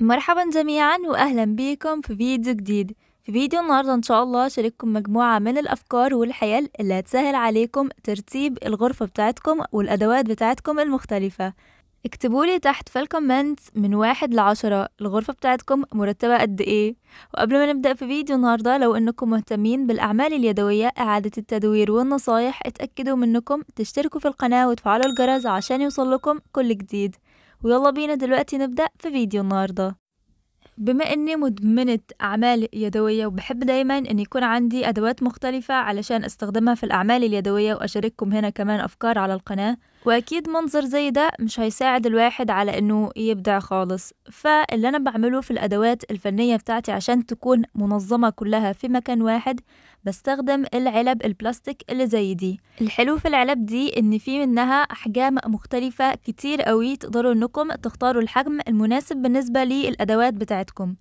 مرحبا جميعا واهلا بيكم في فيديو جديد في فيديو النهارده ان شاء الله هشارككم مجموعه من الافكار والحيل اللي هتسهل عليكم ترتيب الغرفه بتاعتكم والادوات بتاعتكم المختلفه اكتبولي تحت في الكومنت من واحد لعشرة الغرفة بتاعتكم مرتبة قد ايه وقبل ما نبدأ في فيديو النهاردة لو انكم مهتمين بالأعمال اليدوية إعادة التدوير والنصايح اتأكدوا منكم تشتركوا في القناة وتفعلوا الجرس عشان يوصل لكم كل جديد ويلا بينا دلوقتي نبدأ في فيديو النهاردة بما اني مدمنة اعمال يدوية وبحب دايما ان يكون عندي ادوات مختلفة علشان استخدمها في الاعمال اليدوية واشارككم هنا كمان افكار على القناة واكيد منظر زي ده مش هيساعد الواحد على انه يبدع خالص فاللي انا بعمله في الادوات الفنيه بتاعتي عشان تكون منظمه كلها في مكان واحد بستخدم العلب البلاستيك اللي زي دي الحلو في العلب دي ان في منها احجام مختلفه كتير قوي تقدروا انكم تختاروا الحجم المناسب بالنسبه للادوات بتاعتكم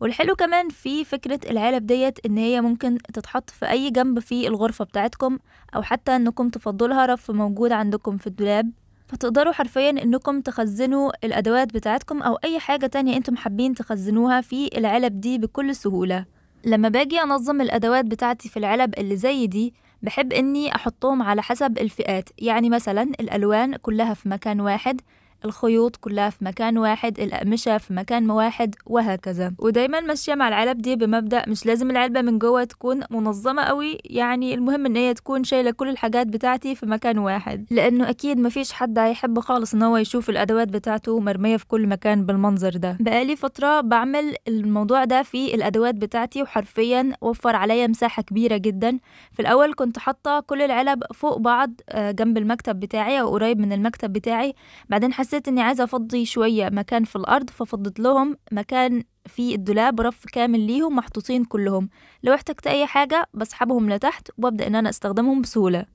والحلو كمان في فكرة العلب ديت إن هي ممكن تتحط في أي جنب في الغرفة بتاعتكم أو حتى إنكم تفضلها رف موجود عندكم في الدولاب فتقدروا حرفيا انكم تخزنوا الادوات بتاعتكم او اي حاجة تانية انتم حابين تخزنوها في العلب دي بكل سهولة لما باجي انظم الادوات بتاعتي في العلب اللي زي دي بحب اني احطهم على حسب الفئات يعني مثلا الالوان كلها في مكان واحد الخيوط كلها في مكان واحد الأقمشة في مكان واحد وهكذا ودايما ماشية مع العلب دي بمبدأ مش لازم العلبة من جوه تكون منظمة قوي يعني المهم ان هي تكون شايلة كل الحاجات بتاعتي في مكان واحد لأنه أكيد مفيش حد هيحب خالص ان هو يشوف الأدوات بتاعته مرمية في كل مكان بالمنظر ده بقالي فترة بعمل الموضوع ده في الأدوات بتاعتي وحرفيا وفر عليا مساحة كبيرة جدا في الأول كنت حاطة كل العلب فوق بعض آه، جنب المكتب بتاعي أو قريب من المكتب بتاعي بعدين حسيت اني عايزه افضي شويه مكان في الارض ففضيت لهم مكان في الدولاب رف كامل ليهم محطوطين كلهم لو احتجت اي حاجه بسحبهم لتحت وببدا ان انا استخدمهم بسهوله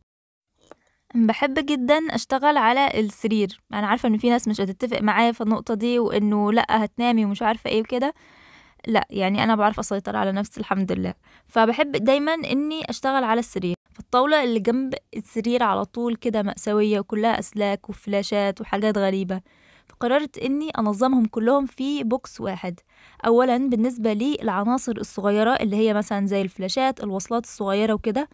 بحب جدا اشتغل على السرير انا عارفه ان في ناس مش هتتفق معايا في النقطه دي وانه لا هتنامي ومش عارفه ايه وكده لا يعني انا بعرف اسيطر على نفسي الحمد لله فبحب دايما اني اشتغل على السرير فالطاولة اللي جنب السرير على طول كده مأساوية وكلها أسلاك وفلاشات وحاجات غريبة فقررت إني أنظمهم كلهم في بوكس واحد أولا بالنسبة للعناصر الصغيرة اللي هي مثلا زي الفلاشات الوصلات الصغيرة وكده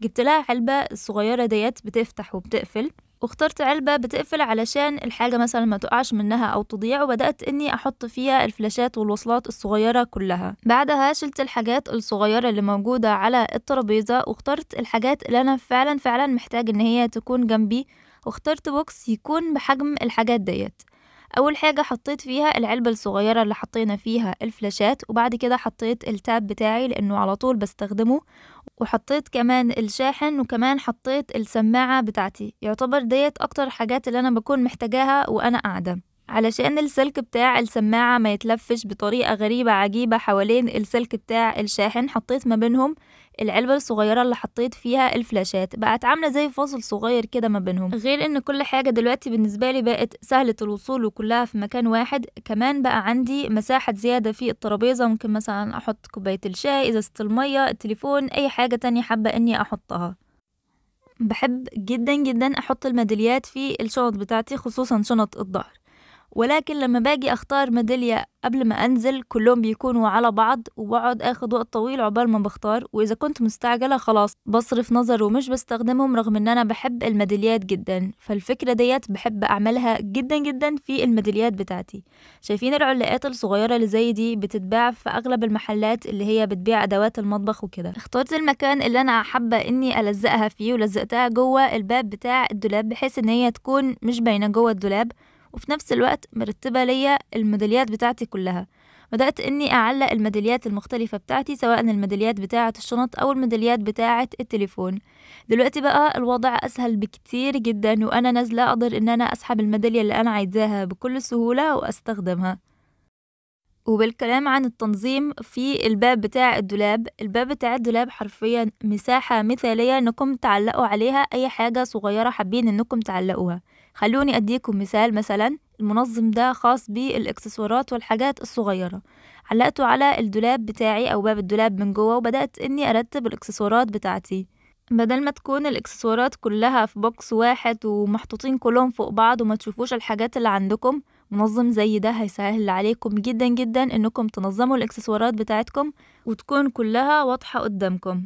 جبت لها علبة الصغيرة ديت بتفتح وبتقفل واخترت علبة بتقفل علشان الحاجة مثلا ما تقعش منها أو تضيع وبدأت إني أحط فيها الفلاشات والوصلات الصغيرة كلها بعدها شلت الحاجات الصغيرة اللي موجودة على الترابيزة واخترت الحاجات اللي أنا فعلا فعلا محتاج إن هي تكون جنبي واخترت بوكس يكون بحجم الحاجات ديت اول حاجه حطيت فيها العلبه الصغيره اللي حطينا فيها الفلاشات وبعد كده حطيت التاب بتاعي لانه على طول بستخدمه وحطيت كمان الشاحن وكمان حطيت السماعه بتاعتي يعتبر ديت اكتر حاجات اللي انا بكون محتاجاها وانا قاعده علشان السلك بتاع السماعة ما يتلفش بطريقة غريبة عجيبة حوالين السلك بتاع الشاحن حطيت ما بينهم العلبة الصغيرة اللي حطيت فيها الفلاشات بقت عاملة زي فاصل صغير كده ما بينهم غير ان كل حاجة دلوقتي بالنسبة لي بقت سهلة الوصول وكلها في مكان واحد كمان بقى عندي مساحة زيادة في الترابيزة ممكن مثلا احط كوباية الشاي ازازة المية التليفون اي حاجة تانية حابة اني احطها بحب جدا جدا احط الميداليات في الشنط بتاعتي خصوصا شنط الظهر ولكن لما باجي اختار ميداليه قبل ما انزل كلهم بيكونوا على بعض وبقعد اخد وقت طويل عقبال ما بختار واذا كنت مستعجله خلاص بصرف نظر ومش بستخدمهم رغم ان انا بحب الميداليات جدا فالفكره ديت بحب اعملها جدا جدا في الميداليات بتاعتي شايفين العلاقات الصغيره اللي زي دي بتتباع في اغلب المحلات اللي هي بتبيع ادوات المطبخ وكده اخترت المكان اللي انا حابه اني الزقها فيه ولزقتها جوه الباب بتاع الدولاب بحيث ان هي تكون مش باينه جوه الدولاب وفي نفس الوقت مرتبة ليا الميداليات بتاعتي كلها بدأت إني أعلق الميداليات المختلفة بتاعتي سواء الميداليات بتاعة الشنط أو الميداليات بتاعة التليفون دلوقتي بقى الوضع أسهل بكتير جدا وأنا نازلة أقدر إن أنا أسحب الميدالية اللي أنا عايزاها بكل سهولة وأستخدمها وبالكلام عن التنظيم في الباب بتاع الدولاب الباب بتاع الدولاب حرفيا مساحة مثالية انكم تعلقوا عليها اي حاجة صغيرة حابين انكم تعلقوها خلوني أديكم مثال مثلا المنظم ده خاص بالاكسسوارات والحاجات الصغيرة علقته على الدولاب بتاعي أو باب الدولاب من جوه وبدأت إني أرتب الاكسسوارات بتاعتي بدل ما تكون الاكسسوارات كلها في بوكس واحد ومحطوطين كلهم فوق بعض وما تشوفوش الحاجات اللي عندكم منظم زي ده هيسهل عليكم جدا جدا انكم تنظموا الاكسسوارات بتاعتكم وتكون كلها واضحة قدامكم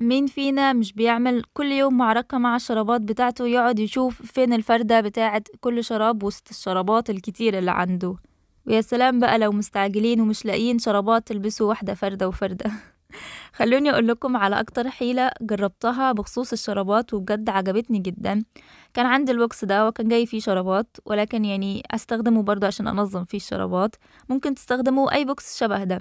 مين فينا مش بيعمل كل يوم معركة مع الشرابات بتاعته يقعد يشوف فين الفردة بتاعة كل شراب وسط الشرابات الكتير اللي عنده ويا سلام بقى لو مستعجلين ومش لاقيين شرابات تلبسوا واحدة فردة وفردة خلوني أقول لكم على أكتر حيلة جربتها بخصوص الشرابات وبجد عجبتني جدا كان عندي البوكس ده وكان جاي فيه شرابات ولكن يعني أستخدمه برضه عشان أنظم فيه الشرابات ممكن تستخدموا أي بوكس شبه ده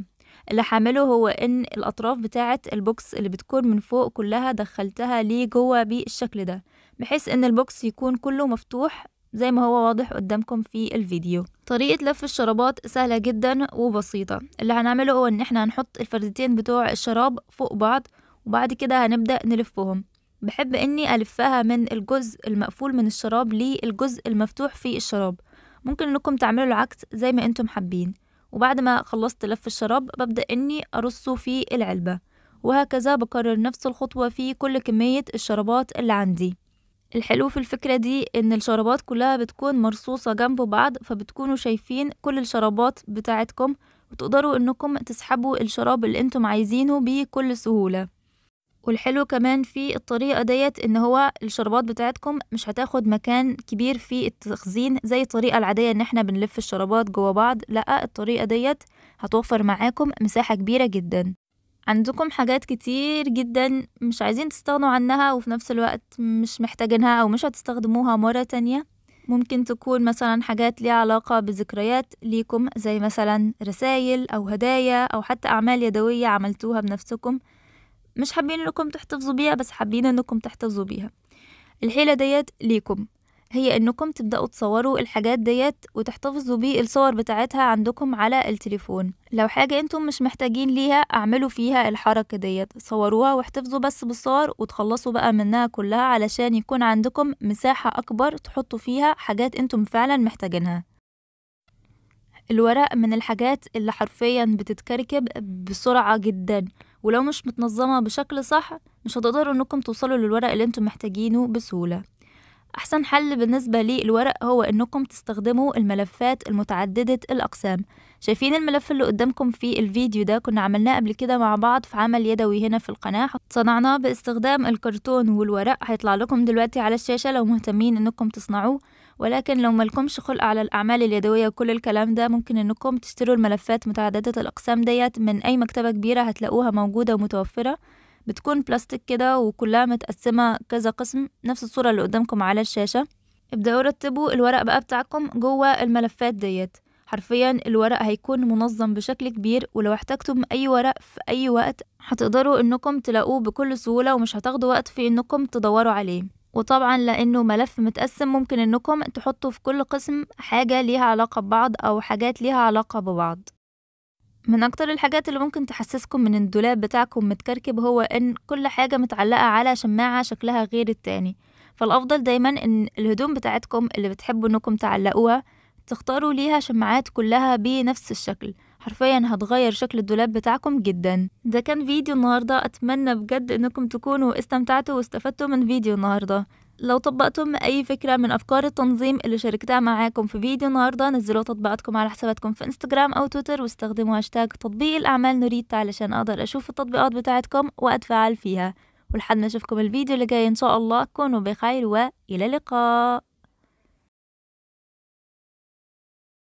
اللي هعمله هو ان الاطراف بتاعه البوكس اللي بتكون من فوق كلها دخلتها ليه جوه بالشكل ده بحيث ان البوكس يكون كله مفتوح زي ما هو واضح قدامكم في الفيديو طريقة لف الشرابات سهلة جدا وبسيطة اللي هنعمله هو ان احنا هنحط الفردتين بتوع الشراب فوق بعض وبعد كده هنبدأ نلفهم بحب اني الفها من الجزء المقفول من الشراب للجزء المفتوح في الشراب ممكن انكم تعملوا العكس زي ما انتم حابين وبعد ما خلصت لف الشراب ببدأ إني أرصه في العلبة وهكذا بكرر نفس الخطوة في كل كمية الشرابات اللي عندي الحلو في الفكرة دي إن الشرابات كلها بتكون مرصوصة جنب بعض فبتكونوا شايفين كل الشرابات بتاعتكم وتقدروا إنكم تسحبوا الشراب اللي انتم عايزينه بكل سهولة والحلو كمان في الطريقة ديت ان هو الشربات بتاعتكم مش هتاخد مكان كبير في التخزين زي الطريقة العادية ان احنا بنلف الشربات جوا بعض لا الطريقة ديت هتوفر معاكم مساحة كبيرة جدا عندكم حاجات كتير جدا مش عايزين تستغنوا عنها وفي نفس الوقت مش محتاجينها او مش هتستخدموها مرة تانية ممكن تكون مثلا حاجات ليها علاقة بذكريات ليكم زي مثلا رسايل أو هدايا أو حتى أعمال يدوية عملتوها بنفسكم مش حابين انكم تحتفظوا بيها بس حابين انكم تحتفظوا بيها الحيلة ديت ليكم هي انكم تبدأوا تصوروا الحاجات ديت وتحتفظوا بالصور بتاعتها عندكم على التليفون لو حاجة انتم مش محتاجين ليها اعملوا فيها الحركة ديت صوروها واحتفظوا بس بالصور وتخلصوا بقى منها كلها علشان يكون عندكم مساحة اكبر تحطوا فيها حاجات انتم فعلا محتاجينها الورق من الحاجات اللي حرفيا بتتكركب بسرعة جدا ولو مش متنظمة بشكل صح مش هتقدروا انكم توصلوا للورق اللي انتم محتاجينه بسهولة احسن حل بالنسبة للورق هو انكم تستخدموا الملفات المتعددة الاقسام شايفين الملف اللي قدامكم في الفيديو ده كنا عملناه قبل كده مع بعض في عمل يدوي هنا في القناة صنعناه باستخدام الكرتون والورق هيطلع لكم دلوقتي على الشاشة لو مهتمين انكم تصنعوه ولكن لو ملكمش خلق على الأعمال اليدوية وكل الكلام ده ممكن إنكم تشتروا الملفات متعددة الأقسام ديت من أي مكتبة كبيرة هتلاقوها موجودة ومتوفرة بتكون بلاستيك كده وكلها متقسمة كذا قسم نفس الصورة اللي قدامكم على الشاشة ابدأوا رتبوا الورق بقى بتاعكم جوه الملفات ديت حرفيا الورق هيكون منظم بشكل كبير ولو احتجتم أي ورق في أي وقت هتقدروا إنكم تلاقوه بكل سهولة ومش هتاخدوا وقت في إنكم تدوروا عليه وطبعا لانه ملف متقسم ممكن انكم تحطوا في كل قسم حاجة ليها علاقة ببعض او حاجات ليها علاقة ببعض من اكتر الحاجات اللي ممكن تحسسكم من الدولاب بتاعكم متكركب هو ان كل حاجة متعلقة على شماعة شكلها غير التاني فالافضل دايما ان الهدوم بتاعتكم اللي بتحبوا انكم تعلقوها تختاروا ليها شماعات كلها بنفس الشكل حرفيا هتغير شكل الدولاب بتاعكم جدا ده كان فيديو النهاردة أتمنى بجد أنكم تكونوا استمتعتوا واستفدتوا من فيديو النهاردة لو طبقتم أي فكرة من أفكار التنظيم اللي شاركتها معاكم في فيديو النهاردة نزلوا تطبيقاتكم على حساباتكم في انستجرام أو تويتر واستخدموا هاشتاج تطبيق الأعمال نريد علشان أقدر أشوف التطبيقات بتاعتكم وأتفاعل فيها ولحد ما أشوفكم الفيديو اللي جاي إن شاء الله كونوا بخير وإلى اللقاء